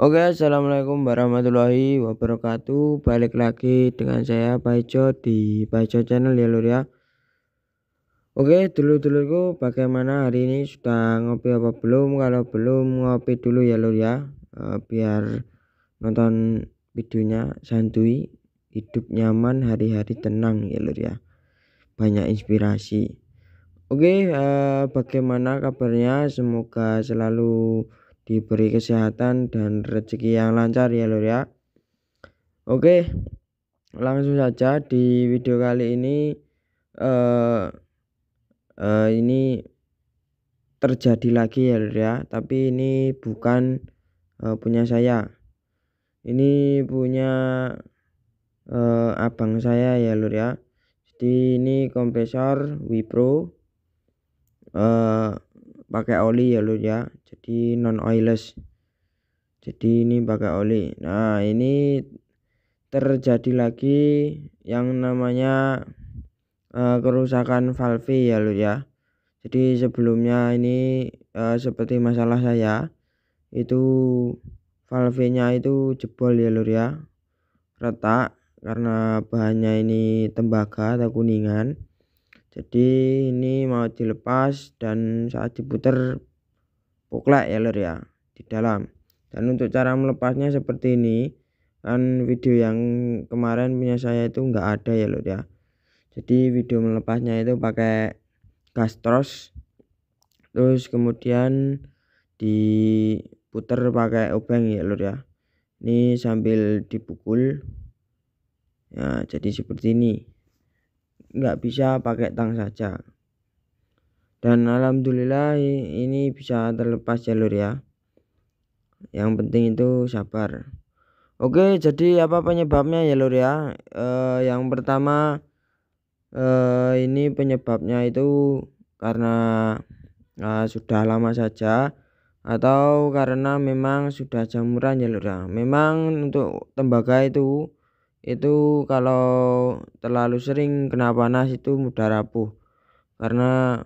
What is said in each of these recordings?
Oke, assalamualaikum warahmatullahi wabarakatuh. Balik lagi dengan saya Paijo di Paijo Channel ya lur ya. Oke, dulu dulurku bagaimana hari ini sudah ngopi apa belum? Kalau belum ngopi dulu ya lur ya, eh, biar nonton videonya santuy, hidup nyaman, hari-hari tenang ya lur ya. Banyak inspirasi. Oke, eh, bagaimana kabarnya? Semoga selalu diberi kesehatan dan rezeki yang lancar ya lur ya oke langsung saja di video kali ini uh, uh, ini terjadi lagi ya lur ya tapi ini bukan uh, punya saya ini punya uh, abang saya ya lur ya jadi ini kompresor Wipro uh, pakai oli ya lur ya jadi non oilless jadi ini pakai oli nah ini terjadi lagi yang namanya uh, kerusakan valve ya lur ya jadi sebelumnya ini uh, seperti masalah saya itu valve nya itu jebol ya lur ya retak karena bahannya ini tembaga atau kuningan jadi ini mau dilepas dan saat diputar buklek ya lor ya di dalam dan untuk cara melepasnya seperti ini kan video yang kemarin punya saya itu enggak ada ya lor ya jadi video melepasnya itu pakai gas terus kemudian diputer pakai obeng ya lor ya ini sambil dipukul ya jadi seperti ini nggak bisa pakai tang saja dan alhamdulillah ini bisa terlepas jalur ya yang penting itu sabar oke jadi apa penyebabnya ya ya e, yang pertama e, ini penyebabnya itu karena e, sudah lama saja atau karena memang sudah jamuran ya ya memang untuk tembaga itu itu kalau terlalu sering kena panas itu mudah rapuh karena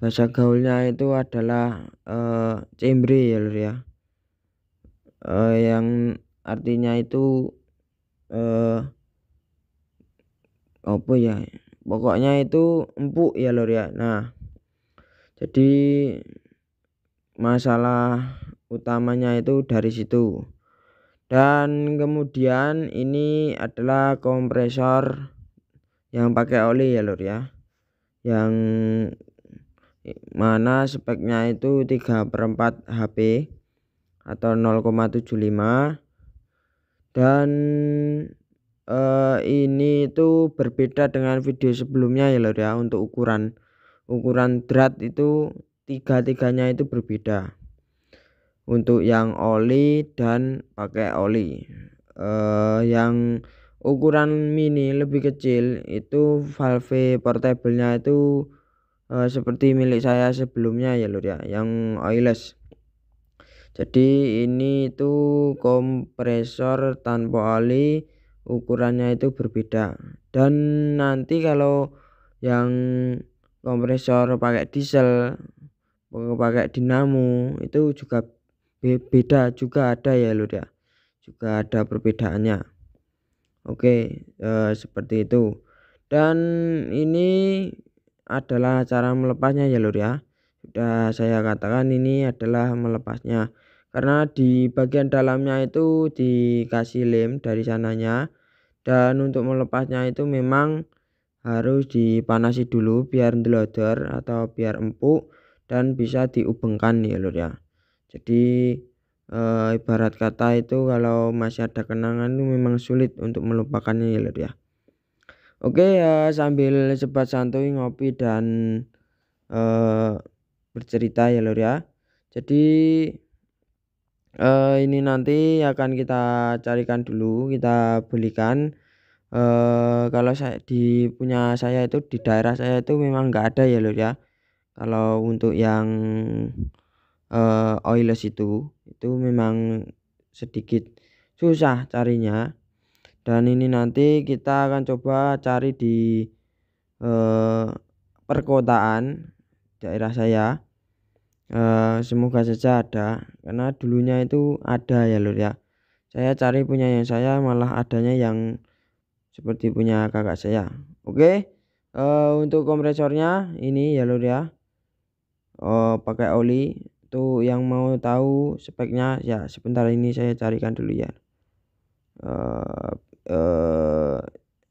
bahasa gaulnya itu adalah uh, cembre ya lur ya uh, yang artinya itu e, uh, apa ya pokoknya itu empuk ya lur ya nah jadi masalah utamanya itu dari situ dan kemudian ini adalah kompresor yang pakai oli ya lur ya yang mana speknya itu 3 per 4 HP atau 0,75 dan eh, ini itu berbeda dengan video sebelumnya ya lur ya untuk ukuran ukuran drat itu tiga-tiganya itu berbeda untuk yang oli dan pakai oli uh, yang ukuran mini lebih kecil itu valve portable nya itu uh, seperti milik saya sebelumnya ya lur ya yang oilless jadi ini itu kompresor tanpa oli ukurannya itu berbeda dan nanti kalau yang kompresor pakai diesel pakai dinamo itu juga beda juga ada ya lur ya juga ada perbedaannya oke eh, seperti itu dan ini adalah cara melepasnya ya lur ya sudah saya katakan ini adalah melepasnya karena di bagian dalamnya itu dikasih lem dari sananya dan untuk melepasnya itu memang harus dipanasi dulu biar ndelodor atau biar empuk dan bisa diubengkan ya lur ya jadi e, ibarat kata itu kalau masih ada kenangan itu memang sulit untuk melupakannya ya lor ya oke ya sambil cepat santuy ngopi dan e, bercerita ya lor ya jadi e, ini nanti akan kita carikan dulu kita belikan uh, kalau saya di punya saya itu di daerah saya itu memang nggak ada ya lur ya kalau untuk yang uh, itu itu memang sedikit susah carinya dan ini nanti kita akan coba cari di uh, perkotaan daerah saya uh, semoga saja ada karena dulunya itu ada ya lur ya saya cari punya yang saya malah adanya yang seperti punya kakak saya oke uh, untuk kompresornya ini ya lur ya uh, pakai oli itu yang mau tahu speknya ya sebentar ini saya carikan dulu ya uh, uh,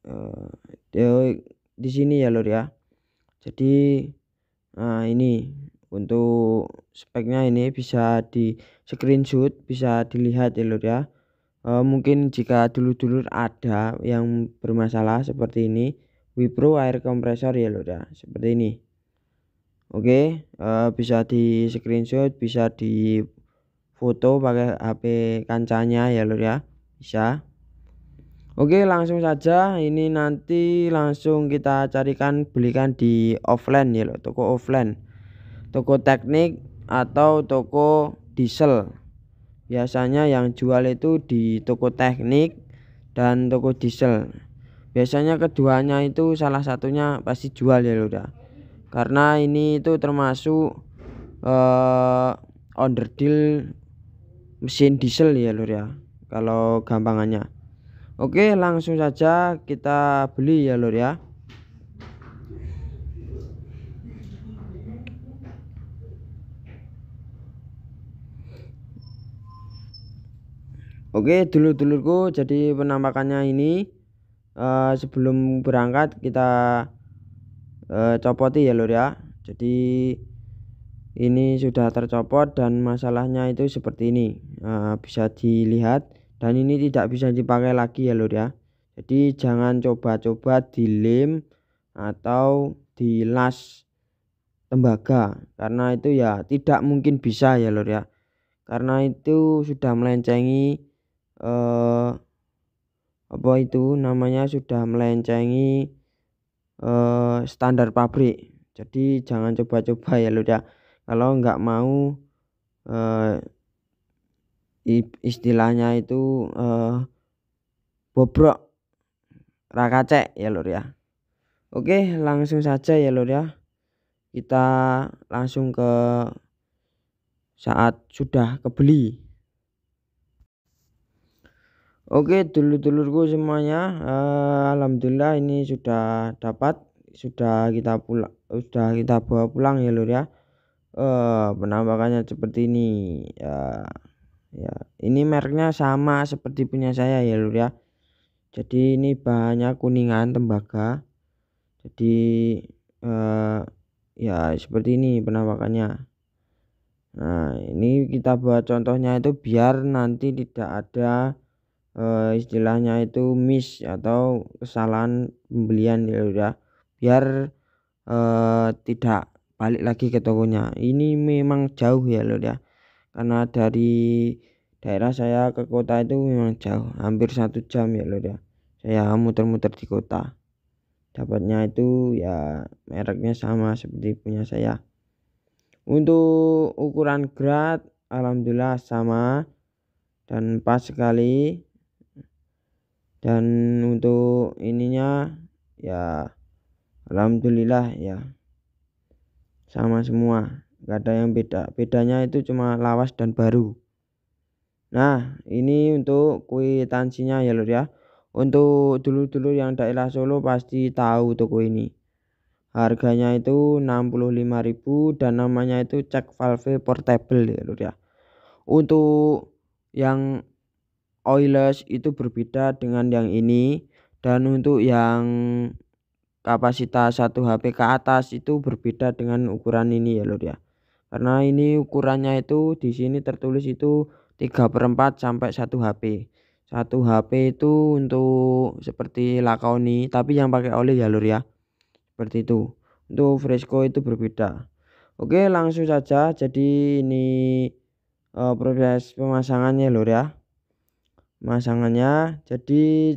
uh, di sini ya lor ya jadi nah ini untuk speknya ini bisa di screenshot bisa dilihat ya lor ya uh, mungkin jika dulu-dulu ada yang bermasalah seperti ini Wipro air compressor ya lor ya seperti ini Oke, okay, uh, eh, bisa di screenshot, bisa di foto pakai HP kancanya ya Lur ya. Bisa. Oke, okay, langsung saja ini nanti langsung kita carikan belikan di offline ya Lur, toko offline. Toko teknik atau toko diesel. Biasanya yang jual itu di toko teknik dan toko diesel. Biasanya keduanya itu salah satunya pasti jual ya Lur ya karena ini itu termasuk eh onderdil mesin diesel ya lur ya kalau gampangannya Oke langsung saja kita beli ya lur ya Oke dulu dulurku jadi penampakannya ini uh, sebelum berangkat kita Eh, copoti ya lur ya jadi ini sudah tercopot dan masalahnya itu seperti ini eh, bisa dilihat dan ini tidak bisa dipakai lagi ya lur ya jadi jangan coba-coba dilem atau dilas tembaga karena itu ya tidak mungkin bisa ya lur ya karena itu sudah melencengi eh, apa itu namanya sudah melencengi eh, standar pabrik jadi jangan coba-coba ya lu ya kalau nggak mau eh, istilahnya itu eh, bobrok rakacek ya lur ya oke langsung saja ya lur ya kita langsung ke saat sudah kebeli Oke, dulu dulurku semuanya, uh, alhamdulillah ini sudah dapat, sudah kita pulang, sudah kita bawa pulang ya lur ya. Uh, eh, penampakannya seperti ini. Uh, ya, ini mereknya sama seperti punya saya ya lur ya. Jadi ini bahannya kuningan tembaga. Jadi uh, ya seperti ini penampakannya. Nah, ini kita buat contohnya itu biar nanti tidak ada uh, istilahnya itu miss atau kesalahan pembelian ya udah biar uh, tidak balik lagi ke tokonya ini memang jauh ya loh ya karena dari daerah saya ke kota itu memang jauh hampir satu jam ya loh ya saya muter-muter di kota dapatnya itu ya mereknya sama seperti punya saya untuk ukuran grad alhamdulillah sama dan pas sekali dan untuk ininya ya alhamdulillah ya sama semua gak ada yang beda bedanya itu cuma lawas dan baru nah ini untuk kuitansinya ya lur ya untuk dulu-dulu yang daerah Solo pasti tahu toko ini harganya itu 65.000 dan namanya itu cek valve portable ya lur ya untuk yang oilers itu berbeda dengan yang ini dan untuk yang kapasitas 1 HP ke atas itu berbeda dengan ukuran ini ya lur ya karena ini ukurannya itu di sini tertulis itu 3 perempat sampai 1 HP 1 HP itu untuk seperti lakoni tapi yang pakai oli ya lur ya seperti itu untuk fresco itu berbeda oke langsung saja jadi ini uh, proses pemasangannya lur ya pemasangannya jadi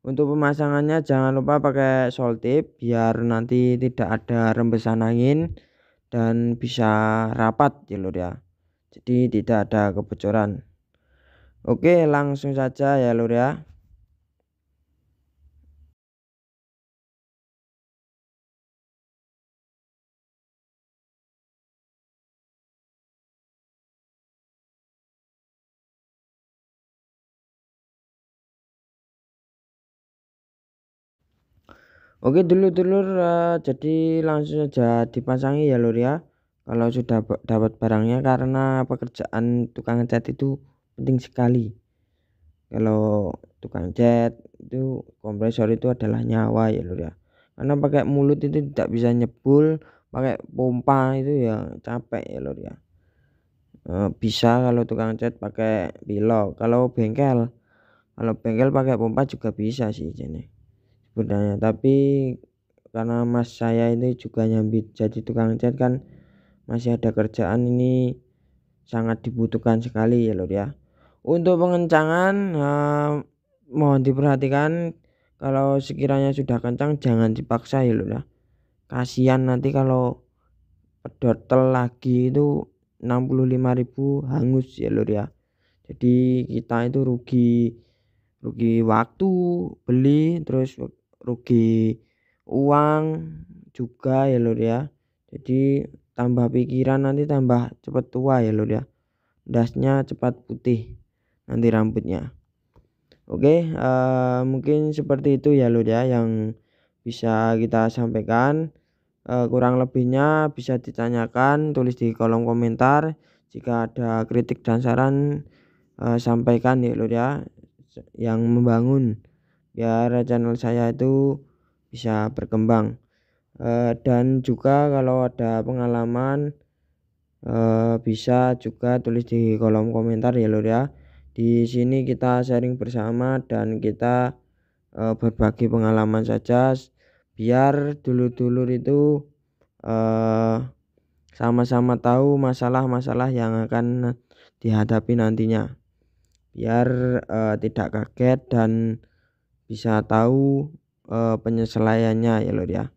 untuk pemasangannya jangan lupa pakai soltip biar nanti tidak ada rembesan angin dan bisa rapat ya lur ya jadi tidak ada kebocoran oke langsung saja ya lur ya Oke dulu dulu uh, eh, jadi langsung saja dipasangi ya lur ya kalau sudah dapat barangnya karena pekerjaan tukang cat itu penting sekali kalau tukang cat itu kompresor itu adalah nyawa ya lur ya karena pakai mulut itu tidak bisa nyebul pakai pompa itu ya capek ya lur ya eh, bisa kalau tukang cat pakai pilok kalau bengkel kalau bengkel pakai pompa juga bisa sih jenis sebenarnya tapi karena mas saya ini juga nyambi jadi tukang cat kan masih ada kerjaan ini sangat dibutuhkan sekali ya lor ya untuk pengencangan eh, mohon diperhatikan kalau sekiranya sudah kencang jangan dipaksa ya lor ya kasihan nanti kalau pedotel lagi itu 65.000 hangus ya lor ya jadi kita itu rugi rugi waktu beli terus rugi uang juga ya lur ya jadi tambah pikiran nanti tambah cepat tua ya lur ya dasnya cepat putih nanti rambutnya oke uh, mungkin seperti itu ya lur ya yang bisa kita sampaikan uh, kurang lebihnya bisa ditanyakan tulis di kolom komentar jika ada kritik dan saran uh, sampaikan ya lur ya yang membangun biar channel saya itu bisa berkembang eh, dan juga kalau ada pengalaman eh, bisa juga tulis di kolom komentar ya lur ya di sini kita sharing bersama dan kita eh, berbagi pengalaman saja biar dulur-dulur itu sama-sama tahu masalah-masalah yang akan dihadapi nantinya biar tidak kaget dan bisa tahu uh, penyesuaiannya ya lor ya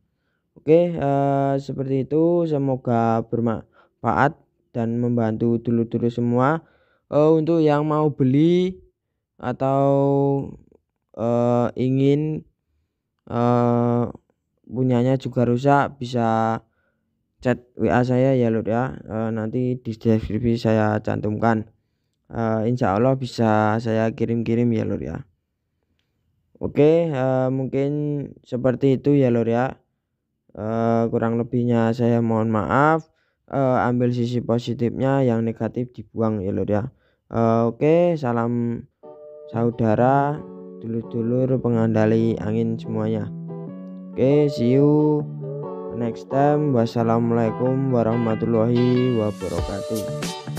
oke uh, seperti itu semoga bermanfaat dan membantu dulu-dulu semua uh, untuk yang mau beli atau uh, ingin uh, punyanya juga rusak bisa chat WA saya ya Lur ya uh, nanti di deskripsi saya cantumkan uh, Insya Allah bisa saya kirim-kirim ya Lur ya Oke, uh, mungkin seperti itu ya Lur ya. Uh, kurang lebihnya saya mohon maaf. Uh, ambil sisi positifnya, yang negatif dibuang ya Lur ya. Uh, Oke, salam saudara, dulur-dulur pengendali angin semuanya. Oke, see you next time. Wassalamualaikum warahmatullahi wabarakatuh.